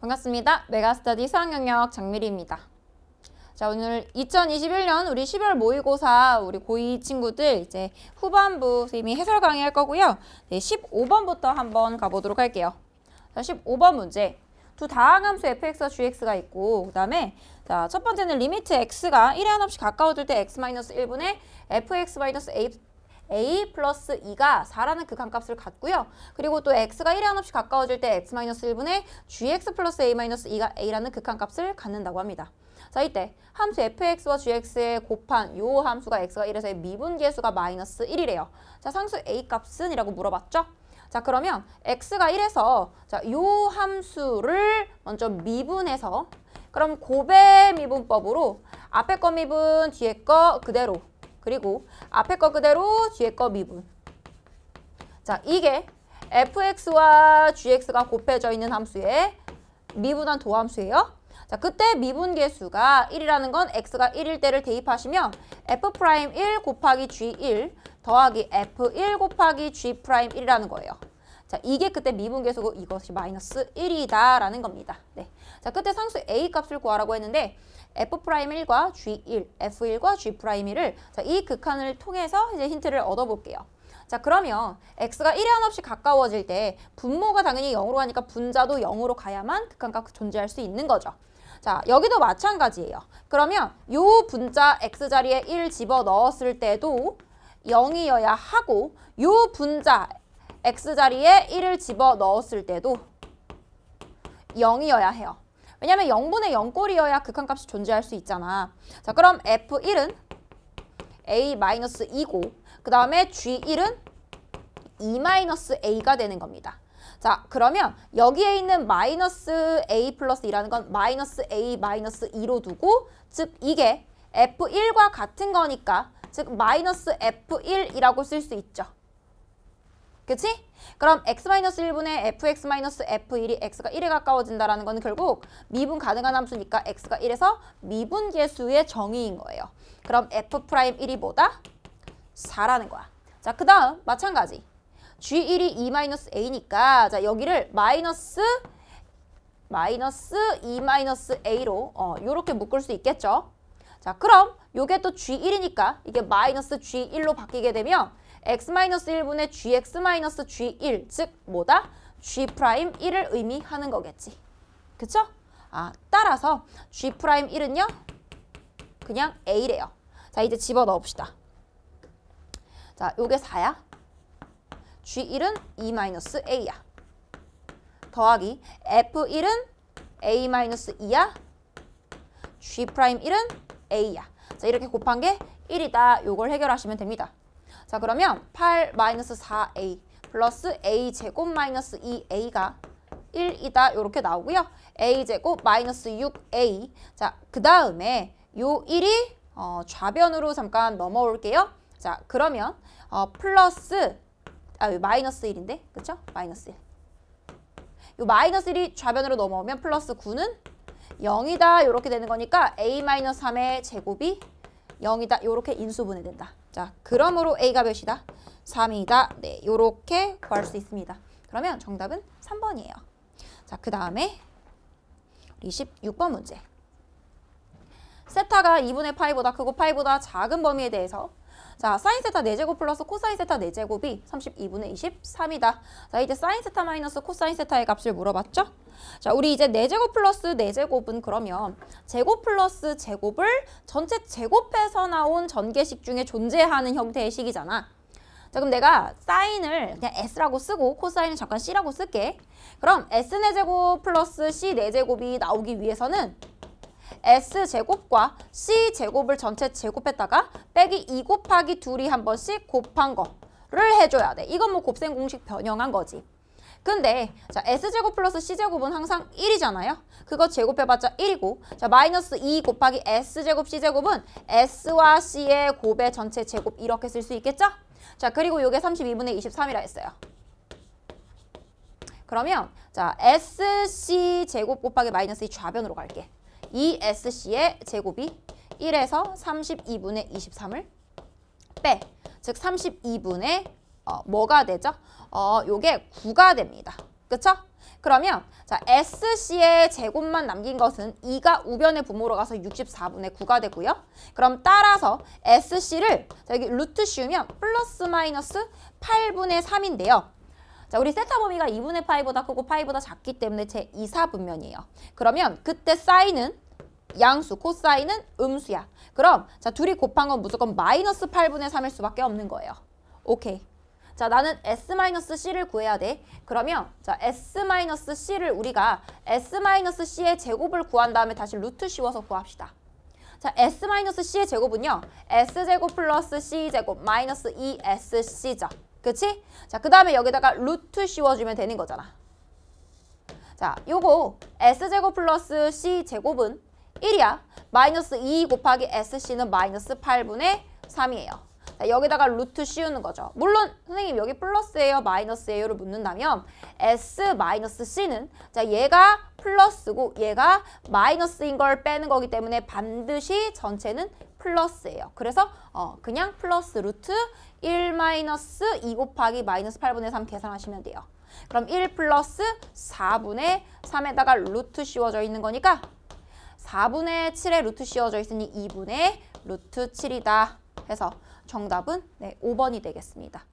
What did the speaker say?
반갑습니다. 메가스터디 수학영역 장미리입니다. 자 오늘 2021년 우리 12월 모의고사 우리 고2 친구들 이제 후반부 선생님이 해설 강의할 거고요. 네, 15번부터 한번 가보도록 할게요. 자 15번 문제. 두 다항함수 fx와 gx가 있고 그 다음에 자 첫 번째는 리미트 x가 1에 한없이 가까워질 때 x-1분의 fx-a a 플러스 2가 4라는 그 값을 갖고요. 그리고 또 x가 1에 한없이 가까워질 때 x 마이너스 1분의 gx 플러스 a 마이너스 2가 a라는 극한값을 그 갖는다고 합니다. 자 이때 함수 fx와 gx의 곱한 요 함수가 x가 1에서의 미분계수가 마이너스 1이래요. 자 상수 a 값은? 이라고 물어봤죠? 자 그러면 x가 1에서 자요 함수를 먼저 미분해서 그럼 고배 미분법으로 앞에 거 미분 뒤에 거 그대로 그리고 앞에 거 그대로 뒤에 거 미분. 자, 이게 fx와 gx가 곱해져 있는 함수의 미분한 도함수예요. 자, 그때 미분 개수가 1이라는 건 x가 1일 때를 대입하시면 f'1 곱하기 g1 더하기 f1 곱하기 g'1이라는 거예요. 자, 이게 그때 미분계수고 이것이 마이너스 1이다라는 겁니다. 네. 자, 그때 상수 A 값을 구하라고 했는데 F'1과 G1, F1과 G'1을 자, 이 극한을 통해서 이제 힌트를 얻어볼게요. 자 그러면 x가 1에 한없이 가까워질 때 분모가 당연히 0으로 가니까 분자도 0으로 가야만 극한값 존재할 수 있는 거죠. 자 여기도 마찬가지예요. 그러면 요 분자 x자리에 1 집어넣었을 때도 0이어야 하고 요 분자 x자리에 1을 집어 넣었을 때도 0이어야 해요. 왜냐하면 0분의 0꼴이어야 극한값이 존재할 수 있잖아. 자 그럼 f1은 a-2고 그 다음에 g1은 e-a가 되는 겁니다. 자 그러면 여기에 있는 마이너스 a 플러스 2라는 건 마이너스 a 마이너스 2로 두고 즉 이게 f1과 같은 거니까 즉 마이너스 f1이라고 쓸 수 있죠. 그치? 그럼 x-1분의 fx-f1이 x가 1에 가까워진다는 것은 결국 미분 가능한 함수니까 x가 1에서 미분개수의 정의인 거예요. 그럼 f'1이 뭐다? 4라는 거야. 자, 그 다음 마찬가지. g1이 2-a니까 자 여기를 마이너스 마이너스 2-a로 어, 요렇게 묶을 수 있겠죠. 자, 그럼 요게 또 g1이니까 이게 마이너스 g1로 바뀌게 되면 x-1분의 gx-g1 즉 뭐다? g 프라임 1을 의미하는 거겠지. 그쵸? 아, 따라서 g 프라임 1은요. 그냥 a래요. 자, 이제 집어넣읍시다. 자, 요게 4야. g1은 e-a야. 더하기 f1은 a-2야. g 프라임 1은 a야. 자, 이렇게 곱한 게 1이다. 요걸 해결하시면 됩니다. 자 그러면 8 마이너스 4a 플러스 a 제곱 마이너스 2a가 1이다 이렇게 나오고요. a 제곱 마이너스 6a 자그 다음에 요 1이 어, 좌변으로 잠깐 넘어올게요. 자 그러면 어, 플러스 아 마이너스 1인데 그쵸? 마이너스 1. 요 마이너스 1이 좌변으로 넘어오면 플러스 9는 0이다 이렇게 되는 거니까 a 마이너스 3의 제곱이 0이다. 요렇게 인수분해 된다. 자, 그러므로 A가 몇이다? 3이다. 네, 요렇게 구할 수 있습니다. 그러면 정답은 3번이에요. 자, 그 다음에 26번 문제. 세타가 2분의 파이보다 크고 파이보다 작은 범위에 대해서 자, 사인 세타 4제곱 플러스 코사인 세타 4제곱이 32분의 23이다. 자, 이제 사인 세타 마이너스 코사인 세타의 값을 물어봤죠? 자, 우리 이제 4제곱 플러스 4제곱은 그러면 제곱 플러스 제곱을 전체 제곱해서 나온 전개식 중에 존재하는 형태의 식이잖아. 자 그럼 내가 사인을 그냥 S라고 쓰고 코사인을 잠깐 C라고 쓸게. 그럼 S 4제곱 플러스 C 4제곱이 나오기 위해서는 S제곱과 C제곱을 전체 제곱했다가 빼기 2 곱하기 둘이 한 번씩 곱한 거를 해줘야 돼. 이건 뭐 곱셈 공식 변형한 거지. 근데 자 S제곱 플러스 C제곱은 항상 1이잖아요. 그거 제곱해봤자 1이고 자 마이너스 2 곱하기 S제곱 C제곱은 S와 C의 곱의 전체 제곱 이렇게 쓸 수 있겠죠? 자 그리고 이게 32분의 23이라 했어요. 그러면 자 SC 제곱 곱하기 마이너스 2 좌변으로 갈게. ESC의 제곱이 1에서 32분의 23을 빼. 즉 32분의 어, 뭐가 되죠? 어, 요게 9가 됩니다. 그쵸? 그러면 자 SC의 제곱만 남긴 것은 2가 우변의 부모로 가서 64분의 9가 되고요. 그럼 따라서 SC를 자, 여기 루트 씌우면 플러스 마이너스 8분의 3인데요. 자, 우리 세타 범위가 2분의 파이보다 크고 파이보다 작기 때문에 제 2사 분면이에요. 그러면 그때 사인은 양수, 코사인은 음수야. 그럼 자 둘이 곱한 건 무조건 마이너스 8분의 3일 수밖에 없는 거예요. 오케이. 자 나는 s-c를 구해야 돼. 그러면 자 s-c를 우리가 s-c의 제곱을 구한 다음에 다시 루트 씌워서 구합시다. 자 s-c의 제곱은요. s제곱 플러스 c제곱 마이너스 2sc죠. 그치? 자, 그 다음에 여기다가 루트 씌워주면 되는 거잖아. 자, 요거 S제곱 플러스 C제곱은 1이야. 마이너스 2 e 곱하기 SC는 마이너스 8분의 3이에요. 자, 여기다가 루트 씌우는 거죠. 물론 선생님 여기 플러스예요 마이너스예요를 묻는다면 S 마이너스 C는 자 얘가 플러스고 얘가 마이너스인 걸 빼는 거기 때문에 반드시 전체는 플러스예요. 그래서 어, 그냥 플러스 루트 1 마이너스 2 곱하기 마이너스 8분의 3 계산하시면 돼요. 그럼 1 플러스 4분의 3에다가 루트 씌워져 있는 거니까 4분의 7에 루트 씌워져 있으니 2분의 루트 7이다 해서 정답은 네, 5번이 되겠습니다.